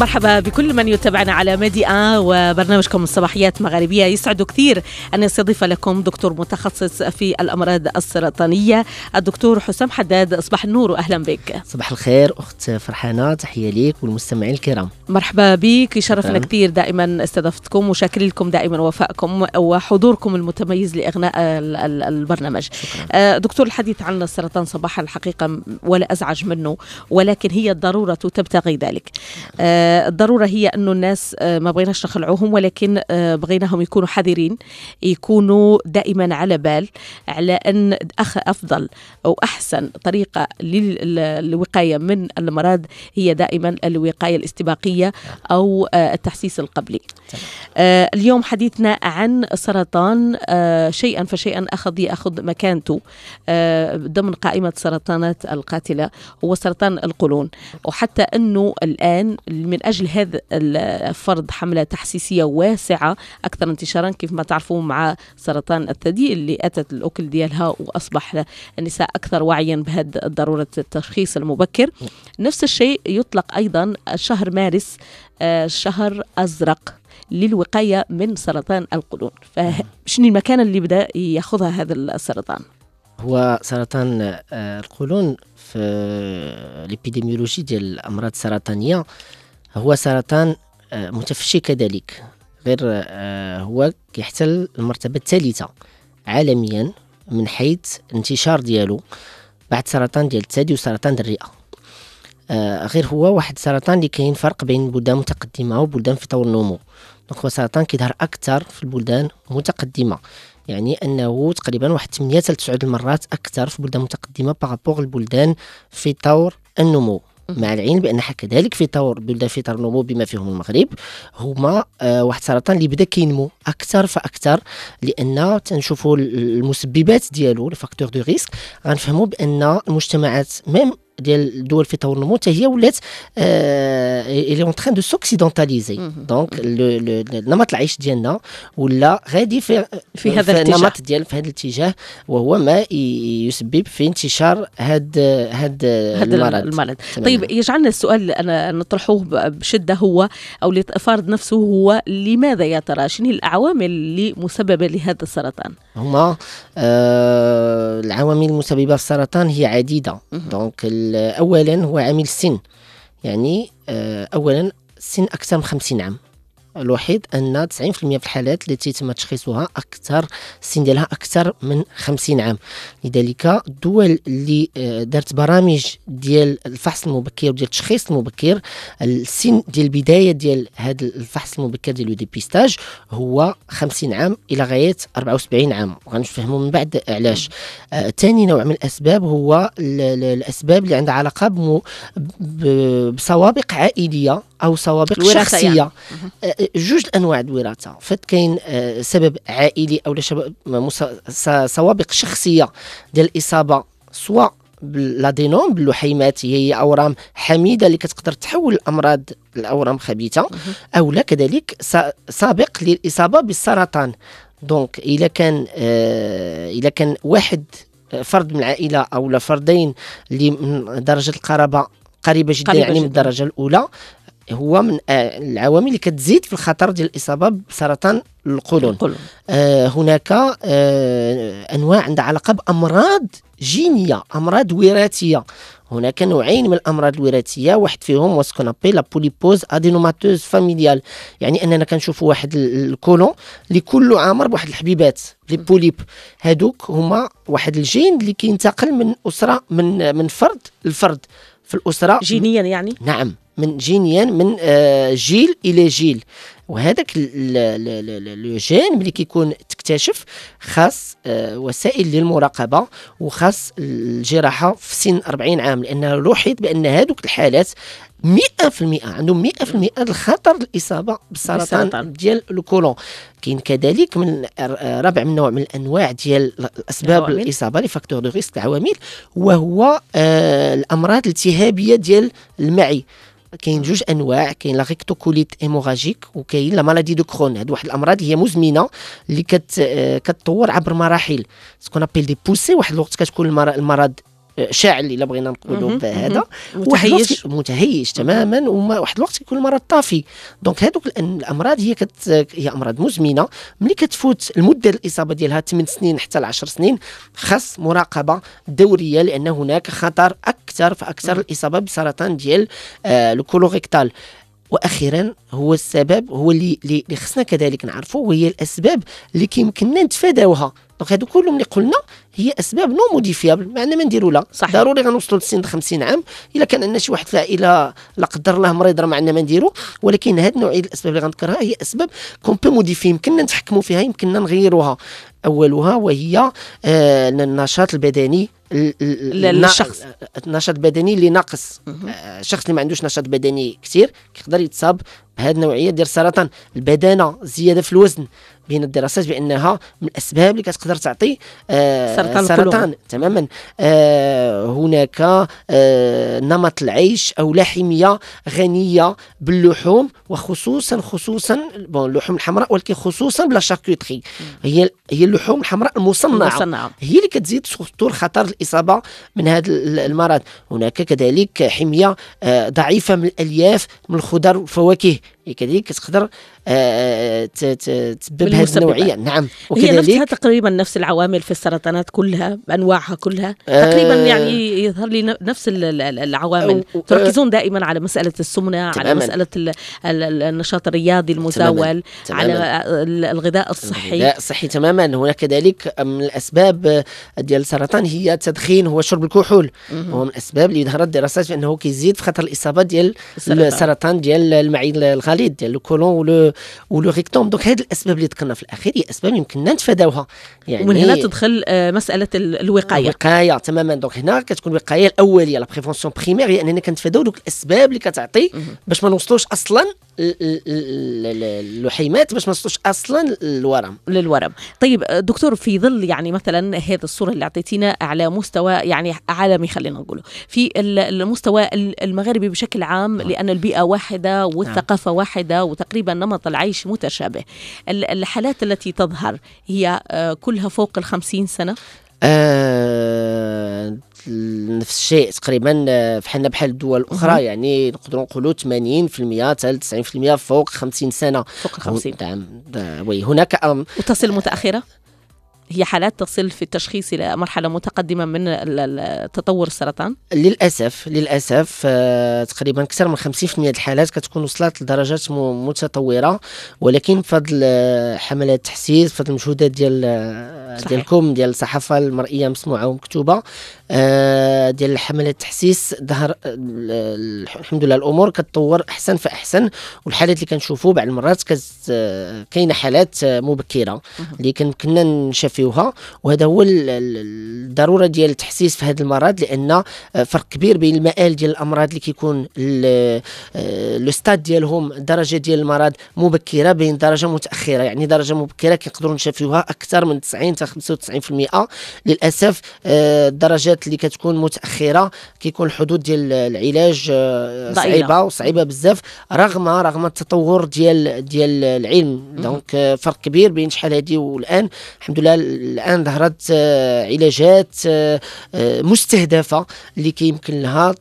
مرحبا بكل من يتابعنا على ميديا وبرنامجكم الصباحيات مغاربية يسعد كثير أن يستضيف لكم دكتور متخصص في الأمراض السرطانية الدكتور حسام حداد صباح النور وأهلا بك صباح الخير أخت فرحانة تحية ليك والمستمعين الكرام مرحبا بك يشرفنا كثير دائما استضافتكم وشاكر لكم دائما وفائكم وحضوركم المتميز لإغناء البرنامج شكرا. آه، دكتور الحديث عن السرطان صباحا الحقيقة ولا أزعج منه ولكن هي الضرورة تبتغي ذلك آه، الضروره هي انه الناس آه، ما بغيناش نخلعوهم ولكن آه، بغيناهم يكونوا حذرين يكونوا دائما على بال على ان أخ افضل او احسن طريقه للوقايه من الامراض هي دائما الوقايه الاستباقيه او آه، التحسيس القبلي آه، اليوم حديثنا عن سرطان آه، شيئا فشيئا أخذ يأخذ مكانته آه، ضمن قائمة السرطانات القاتلة هو سرطان القولون وحتى أنه الآن من أجل هذا فرض حملة تحسيسية واسعة أكثر انتشارا كيف ما تعرفوا مع سرطان الثدي اللي أتت الأكل ديالها وأصبح النساء أكثر وعيا بهذا ضرورة التشخيص المبكر نفس الشيء يطلق أيضا شهر مارس شهر أزرق للوقايه من سرطان القولون فشنو المكان اللي بدا ياخذها هذا السرطان هو سرطان آه، القولون في الابيديميولوجي ديال الامراض السرطانيه هو سرطان آه، متفشي كذلك غير آه، هو كيحتل المرتبه الثالثه عالميا من حيث الانتشار ديالو بعد سرطان ديال الثدي وسرطان الرئه غير هو واحد السرطان اللي كاين فرق بين بلدان متقدمه وبلدان في طور النمو دونك سرطان كيظهر اكثر في البلدان المتقدمه يعني انه تقريبا واحد 8 حتى 9 المرات اكثر في البلدان المتقدمه بارابور البلدان في طور النمو مع العلم بانها كذلك في طور بلدان في طور النمو بما فيهم المغرب هما آه واحد السرطان اللي بدا كينمو اكثر فاكثر لان تنشوفوا المسببات ديالو لي فاكتور دو ريسك غنفهموا بان المجتمعات ميم ديال الدول في طور النمو هي ولات آه، اللي اون تران دو سوكسيدونتاليزي دونك نمط العيش ديالنا ولا غادي في في هذا الاتجاه النمط ديال في هذا الاتجاه وهو ما يسبب في انتشار هذا هذا المرض, المرض. طيب يجعلنا السؤال انا نطرحه بشده هو او اللي فارض نفسه هو لماذا يا ترى شنو العوامل اللي مسببه لهذا السرطان هما آه العوامل المسببه للسرطان هي عديده دونك اولا هو عامل السن يعني آه، اولا السن اكثر من 50 عام الوحيد ان 90% في الحالات التي تم تشخيصها اكثر السن ديالها اكثر من 50 عام لذلك الدول اللي آه، دارت برامج ديال الفحص المبكر وديال التشخيص المبكر السن ديال البدايه ديال هذا الفحص المبكر ديال ديبيستاج هو 50 عام الى غايه 74 عام وغنفهموا من بعد علاش ثاني آه نوع من الاسباب هو الاسباب اللي عندها علاقه بصوابق عائليه او سوابق شخصيه يعني. جوج انواع الوراثه فات كاين أه، سبب عائلي او سوابق شخصيه ديال الاصابه سواء بالادينوم باللحيمات هي اورام حميده اللي كتقدر تحول الامراض لاورام خبيثه او لا كذلك سابق للاصابه بالسرطان دونك اذا كان آه اذا كان واحد فرد من العائله او فردين اللي من درجه القرابه قريبه جدا قريبة يعني جداً. من الدرجه الاولى هو من آه، العوامل اللي كتزيد في الخطر ديال الاصابه بسرطان القولون آه هناك آه انواع عندها علاقه بامراض جينيه امراض وراثيه هناك نوعين من الامراض الوراثيه واحد فيهم ابي لا بوليبوز ادينوماتوز فاميليال يعني اننا كنشوفوا واحد الكولون اللي كله عامر بواحد الحبيبات لي بوليب هادوك هما واحد الجين اللي كينتقل من اسره من من فرد لفرد في الاسره جينيا يعني نعم من جينيان من آه، جيل الى جيل وهذاك لو جين ملي كيكون تكتشف خاص آه، وسائل للمراقبه وخاص الجراحه في سن 40 عام لانه لوحظ بان هذوك الحالات 100% عندهم 100% الخطر الاصابه بالسرطان ديال الكولون كاين كذلك من آه، ربع من نوع من الانواع ديال الاسباب العوامل. الاصابه لي فاكتور دو ريسك العوامل وهو آه الامراض الالتهابيه ديال المعي كاين جوج انواع كاين لا ريكتوكوليت ايموراجيك وكاين لا مالادي دو كرون هاد واحد الامراض هي مزمنه اللي كت آه، كتطور عبر مراحل سكون ابيل دي بوسي واحد الوقت كتكون المرض شاعل اللي بغينا نقولوا بهذا متهيج متهيج تماما وواحد الوقت يكون المرض طافي دونك هذوك الامراض هي كت... هي امراض مزمنه ملي كتفوت المده الاصابه ديالها 8 سنين حتى ل 10 سنين خاص مراقبه دوريه لان هناك خطر اكثر فاكثر الاصابه بسرطان ديال آه، الكولوريكتال واخيرا هو السبب هو اللي اللي خصنا كذلك نعرفه وهي الاسباب اللي كيمكننا نتفاداوها دونك هادو كلهم اللي قلنا هي اسباب نو موديفيابل ما عندنا ما نديرو لا صح ضروري غنوصلوا لسن 50 عام الا كان عندنا شي واحد في العائله لا قدر الله مريض راه ما عندنا ما نديرو ولكن هاد النوعيه الاسباب اللي غنذكرها هي اسباب كون بو موديفي يمكننا نتحكموا فيها يمكننا نغيروها اولها وهي آه النشاط البدني الشخص النشاط البدني اللي ناقص الشخص آه، اللي ما عندوش نشاط بدني كثير كيقدر يتصاب بهذه النوعيه ديال السرطان البدانه الزياده في الوزن بين الدراسات بانها من الاسباب اللي كتقدر تعطي آه سرطان, سرطان تماما آه هناك آه نمط العيش او لا حميه غنيه باللحوم وخصوصا خصوصا بون اللحوم الحمراء ولكن خصوصا بلا شاركوتري هي هي اللحوم الحمراء المصنعه, المصنعة. هي اللي كتزيد سطور خطر الاصابه من هذا المرض هناك كذلك حميه آه، ضعيفه من الالياف من الخضر والفواكه كذلك كتقدر آه، آه، تسبب هذه النوعيه نعم وكذلك هي نفسها تقريبا نفس العوامل في السرطانات كلها بانواعها كلها آه، تقريبا يعني يظهر لي نفس العوامل تركزون دائما على مساله السمنه على مساله النشاط الرياضي المزاول على الغذاء الصحي الغذاء الصحي تماما هناك كذلك من الاسباب ديال السرطان هي التدخين هو شرب الكحول هو من الاسباب اللي ظهرت دراسات بانه كيزيد خطر الاصابه ديال السرطان ديال المعي الغالي الصليد ديال الكولون ولو ولو ريكتوم دونك هاد الاسباب اللي ذكرنا في الاخير هي اسباب يمكننا نتفاداوها يعني ومن هنا تدخل آه، مساله الوقايه الوقايه تماما دونك هنا كتكون الوقايه الاوليه لا بريفونسيون بريمير هي اننا كنتفاداو دوك الاسباب اللي كتعطي باش ما نوصلوش اصلا اللحيمات باش ما نصلوش اصلا للورم للورم طيب دكتور في ظل يعني مثلا هذه الصوره اللي اعطيتينا على مستوى يعني عالمي خلينا نقوله في المستوى المغربي بشكل عام نعم. لان البيئه واحده نعم. والثقافه واحده وتقريبا نمط العيش متشابه الحالات التي تظهر هي آه، كلها فوق ال 50 سنه آه نفس الشيء تقريبا بحالنا آه، بحال الدول الاخرى يعني نقدروا نقولوا 80% حتى 90% فوق 50 سنه فوق 50 نعم وي هناك أم وتصل متاخره هي حالات تصل في التشخيص الى مرحله متقدمه من تطور السرطان للاسف للاسف آه، تقريبا اكثر من 50% الحالات كتكون وصلت لدرجات متطوره ولكن بفضل حملات التحسيس بفضل المجهودات ديال آه، صحيح. ديالكم ديال الصحافه المرئيه مسموعه ومكتوبه آه، ديال الحملة التحسيس ظهر آه، الحمد لله الامور كتطور احسن فاحسن والحالات اللي كنشوفوا بعض المرات آه، كاينه حالات مبكره اللي كنا نشافيوها وهذا هو الضروره ديال التحسيس في هذا المرض لان فرق كبير بين المآل ديال الامراض اللي كيكون لو ستاد ديالهم درجه ديال المرض مبكره بين درجه متاخره يعني درجه مبكره كيقدروا نشافيوها اكثر من 90 حتى 95% للاسف الدرجات الحالات اللي كتكون متاخره كيكون الحدود ديال العلاج آه، صعيبه وصعيبه بزاف رغم رغم التطور ديال ديال العلم دونك آه، فرق كبير بين شحال هذه والان الحمد لله الان ظهرت آه، علاجات مستهدفه اللي كيمكن لها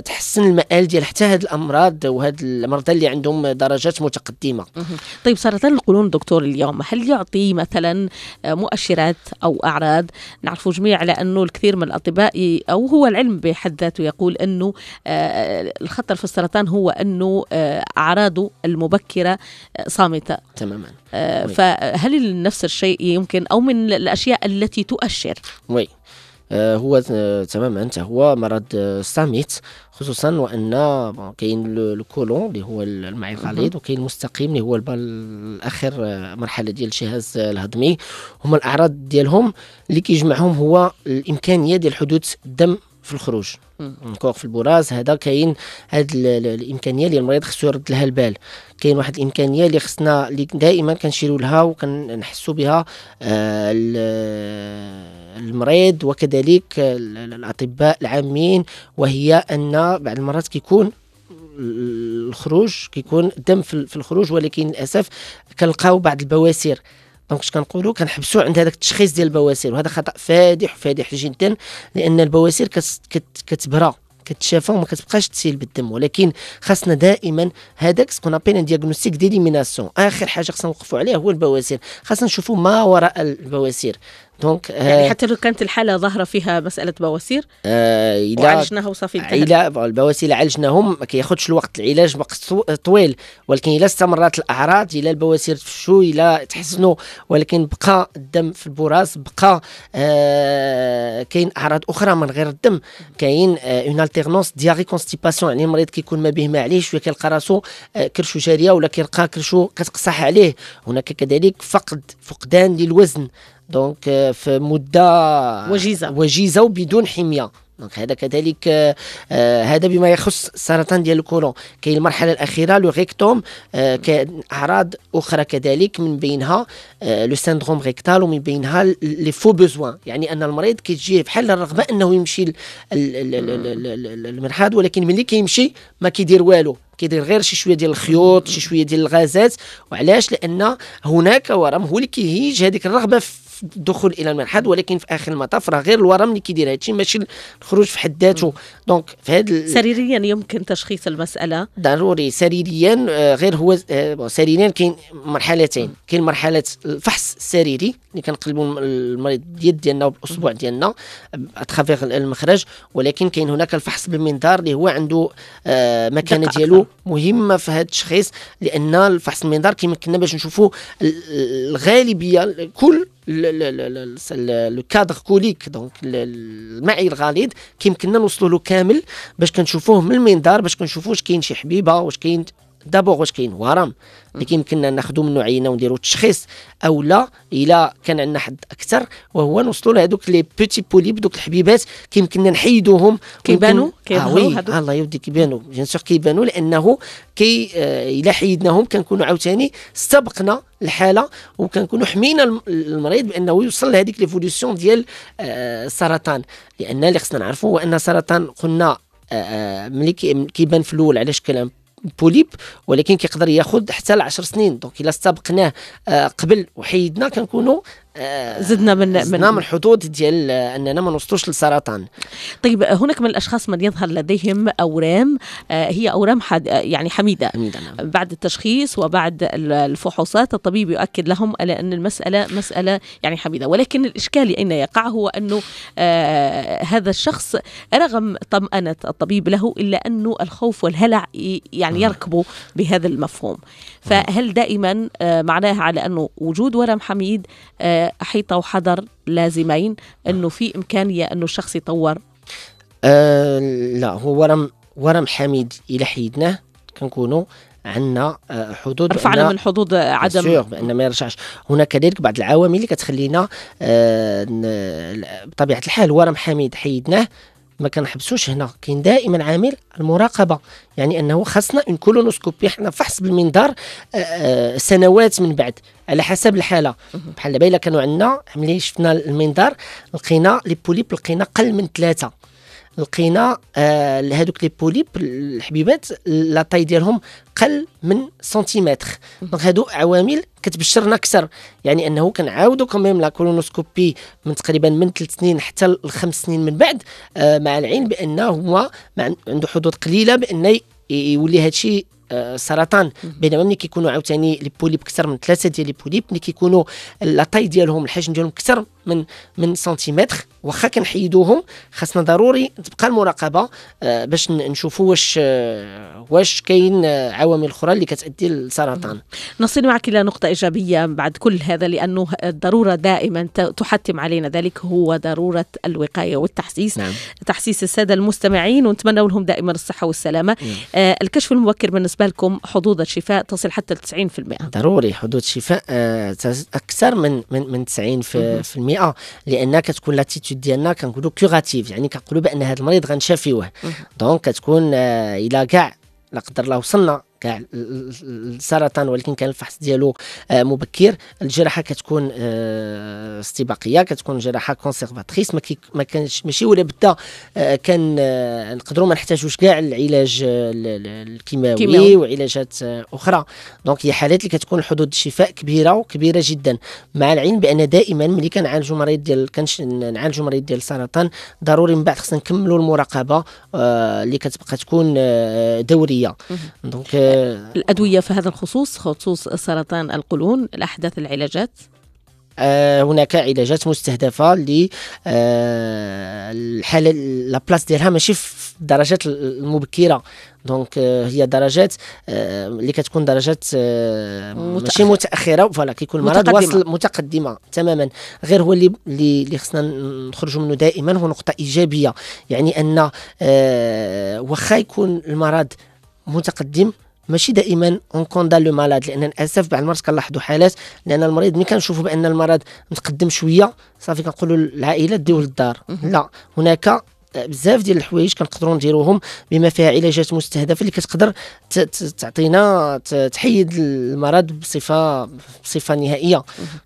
تحسن المآل ديال حتى هاد الامراض وهاد المرضى اللي عندهم درجات متقدمه طيب سرطان القولون دكتور اليوم هل يعطي مثلا مؤشرات او اعراض نعرفوا جميع على انه الكثير من الاطباء الاطباء او هو العلم بحد ذاته يقول انه آه، آه، الخطر في السرطان هو انه آه، اعراضه المبكره صامته تماما فهل نفس الشيء يمكن او من الاشياء التي تؤشر وي. آه، هو تماما حتى هو مرض آه، ساميت خصوصا وان آه، كاين الكولون اللي هو المعي الغليظ وكاين المستقيم اللي هو الاخر مرحله ديال الجهاز الهضمي هما الاعراض ديالهم اللي كيجمعهم هو الامكانيه ديال حدوث الدم في الخروج كوغ في البراز هذا كاين هاد الامكانيه اللي المريض خصو يرد لها البال كاين واحد الامكانيه اللي خصنا اللي دائما كنشيروا لها وكنحسوا بها آه المريض وكذلك الاطباء العامين وهي ان بعض المرات كيكون الخروج كيكون الدم في الخروج ولكن للاسف كنلقاو بعض البواسير دونك اش كنقولوا كنحبسوا عند هذاك التشخيص ديال البواسير وهذا خطا فادح فادح جدا لان البواسير كتبرى كتشافى وما كتبقاش تسيل بالدم ولكن خاصنا دائما هذاك سكون ابين دياغنوستيك ديليميناسيون اخر حاجه خاصنا نوقفوا عليها هو البواسير خاصنا نشوفوا ما وراء البواسير دونك يعني آه، حتى لو كانت الحاله ظاهره فيها مساله بواسير آه، عالجناها وصافي انتهى لا البواسير عالجناهم ما كياخذش الوقت العلاج وقت طويل ولكن الا استمرت الاعراض الا البواسير تفشوا الا تحسنوا ولكن بقى الدم في البراز بقى آه، كاين اعراض اخرى من غير الدم كاين اون التيرنونس دياري كونستيباسيون يعني المريض كيكون ما به ما عليه شويه كيلقى راسو كرشو جاريه ولا كيلقى كرشو كتقصح عليه هناك كذلك فقد فقدان للوزن دونك في مده وجيزه وجيزه وبدون حميه دونك هذا كذلك هذا بما يخص السرطان ديال الكولون كاين المرحله الاخيره لو ريكتوم كاين اعراض اخرى كذلك من بينها لو سيندروم ريكتال ومن بينها لي فو بوزوان يعني ان المريض كيجيه بحال الرغبه انه يمشي للمرحاض ولكن ملي كيمشي ما كيدير والو كيدير غير شي شويه ديال الخيوط شي شويه ديال الغازات وعلاش لان هناك ورم هو اللي كيهيج هذيك الرغبه الدخول الى المنحد ولكن في اخر المطاف راه غير الورم اللي كيدير هادشي ماشي الخروج في حد ذاته دونك في هذا سريريا يمكن تشخيص المساله ضروري سريريا آه، غير هو آه، سريريا كاين مرحلتين كاين مرحله الفحص السريري اللي كنقلبوا المريض اليد ديالنا وبالاصبع ديالنا اترافيغ آه، المخرج ولكن كاين هناك الفحص بالمنظار اللي هو عنده مكانه ديالو مهمه في هذا التشخيص لان الفحص المنظار كيمكننا باش نشوفوا الغالبيه كل ل ل ل لو كادر كوليك دونك المعي الغليظ كيمكننا نوصلوا له كامل باش كنشوفوه من المنظار باش كنشوفوا واش كاين شي حبيبه واش كاين دابور واش كاين ورم اللي كيمكننا ناخذوا منه عينه ونديروا تشخيص او لا الا كان عندنا حد اكثر وهو نوصلوا لهذوك لي بوتي بوليب دوك الحبيبات كيمكننا نحيدوهم كيبانوا كيبانوا آه, الله يودي كيبانوا بيان سور كيبانوا لانه كي آه حيدناهم كنكونوا عاوتاني سبقنا الحاله وكنكونوا حمينا المريض بانه يوصل لهذيك ليفوليسيون ديال آه السرطان لان اللي خصنا نعرفوا هو ان السرطان قلنا آه، آه، ملي كيبان في الاول على شكل بوليب ولكن كيقدر ياخذ حتى ل 10 سنين دونك الا استبقناه آه، قبل وحيدنا كنكونوا آه، زدنا من زدنا من الحدود ديال آه، اننا ما نوصلوش للسرطان طيب آه، هناك من الاشخاص من يظهر لديهم اورام هي اورام حد يعني حميده, حميدة نعم. بعد التشخيص وبعد الفحوصات الطبيب يؤكد لهم على ان المساله مساله يعني حميده ولكن الاشكال اين يقع هو انه هذا الشخص رغم طمانه الطبيب له الا انه الخوف والهلع يعني يركبوا بهذا المفهوم فهل دائما آه، معناها على أنه وجود ورم حميد آه، حيطة وحذر لازمين أنه في إمكانية أنه الشخص يطور أه لا هو ورم ورم حميد إلى حيدناه كنكونوا عندنا آه، حدود رفعنا من حدود عدم بان ما يرجعش هنا كذلك بعض العوامل اللي كتخلينا بطبيعه الحال ورم حميد حيدناه ما كنحبسوش هنا كاين دائما عامل المراقبه يعني انه خاصنا ان كولونوسكوبي حنا فحص بالمنظار آه، آه، سنوات من بعد على حسب الحاله بحال دابا الا كانوا عندنا ملي شفنا المنظار لقينا لي بوليب لقينا قل من ثلاثه لقينا هذوك آه، لي بوليب الحبيبات لا طاي ديالهم قل من سنتيمتر دونك هادو عوامل كتبشرنا اكثر يعني انه كنعاودو كميم لا كولونوسكوبي من تقريبا من ثلاث سنين حتى الخمس سنين من بعد آه، مع العلم بان هو عنده حدود قليله بان يولي هادشي آه، سرطان بينما ملي كيكونوا عاوتاني لي بوليب اكثر من ثلاثه ديال لي بوليب ملي كيكونوا لا طاي ديالهم الحجم ديالهم اكثر من من سنتيمتر واخا كنحيدوهم خاصنا ضروري تبقى المراقبه آه، باش نشوفوا واش آه، واش كاين آه، عوامل اخرى اللي كتادي للسرطان نصل معك الى نقطه ايجابيه بعد كل هذا لانه الضروره دائما تحتم علينا ذلك هو ضروره الوقايه والتحسيس نعم. تحسيس الساده المستمعين ونتمنى لهم دائما الصحه والسلامه نعم. آه الكشف المبكر بالنسبه لكم حظوظ الشفاء تصل حتى ل 90% ضروري حدود شفاء آه اكثر من من 90% لان كتكون لاتيتود ليتود ديالنا كنقولوا كيوغاتيف يعني كنقولوا بان هذا المريض غنشافيوه دونك كتكون آه، الى كاع لا قدر الله وصلنا كاع السرطان ولكن كان الفحص ديالو آه، مبكر الجراحه كتكون آه، استباقيه كتكون جراحه كونسيرفاتريس ما كانش ماشي ولا بدا آه، كان نقدروا ما نحتاجوش كاع العلاج الكيماوي وعلاجات اخرى دونك هي حالات اللي كتكون حدود الشفاء كبيره وكبيره جدا مع العلم بان دائما ملي كنعالجوا مريض ديال نعالجوا مريض ديال السرطان ضروري من بعد خصنا نكملوا المراقبه اللي كتبقى تكون دوريه دونك الأدوية في هذا الخصوص خصوص سرطان القولون الأحداث العلاجات آه، هناك علاجات مستهدفه للحاله الحاله لابلاس ديالها ماشي في الدرجات المبكره دونك آه، هي درجات آه، اللي كتكون درجات ماشي متاخره فوالا كيكون المرض واصل متقدمه تماما غير هو اللي اللي خصنا نخرجوا منه دائما هو نقطه ايجابيه يعني ان واخا يكون المرض متقدم ماشي دائما اون كوندال لو مالاد لان للاسف بعض المرات كنلاحظوا حالات لان المريض ملي كنشوفوا بان المرض متقدم شويه صافي كنقولوا للعائله ديوه للدار لا هناك بزاف ديال الحوايج كنقدروا نديروهم بما فيها علاجات مستهدفه اللي كتقدر تعطينا تحيد المرض بصفه بصفه نهائيه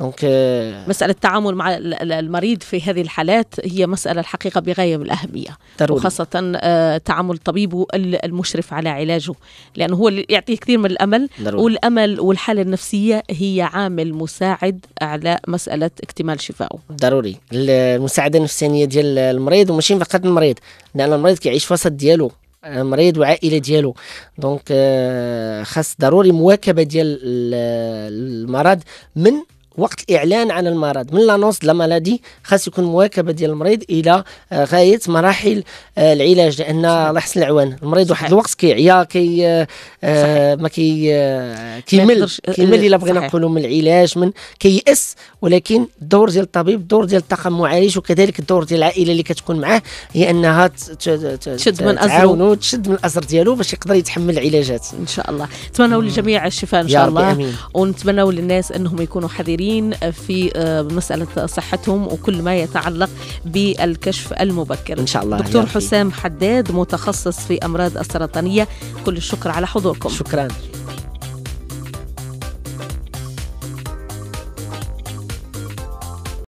دونك euh, مساله التعامل مع المريض في هذه الحالات هي مساله الحقيقه بغايه من الاهميه ضروري. وخاصه آه، تعامل الطبيب المشرف على علاجه لانه هو اللي يعطيه كثير من الامل ضروري. والامل والحاله النفسيه هي عامل مساعد على مساله اكتمال شفائه ضروري المساعده النفسانيه ديال المريض وماشي فقط المريض لان المريض كيعيش في وسط ديالو مريض وعائله ديالو دونك آه، خاص ضروري مواكبه ديال المرض من وقت الاعلان عن المرض من لانونس دو مالادي خاص يكون مواكبه ديال المريض الى غايه مراحل آه، العلاج لان الله يحسن العوان المريض واحد الوقت كيعيا كي آه، ما كي آه، كيمل كيمل الا بغينا نقولوا من العلاج من كيأس ولكن الدور ديال الطبيب الدور ديال الطاقم المعالج وكذلك الدور ديال العائله اللي كتكون معاه هي انها تشد من ازرو تشد من الازر ديالو باش يقدر يتحمل العلاجات ان شاء الله نتمنى للجميع الشفاء ان شاء الله ونتمنى للناس انهم يكونوا حذرين المصريين في آه، مسألة صحتهم وكل ما يتعلق بالكشف المبكر إن شاء الله دكتور حسام حداد متخصص في أمراض السرطانية كل الشكر على حضوركم شكرا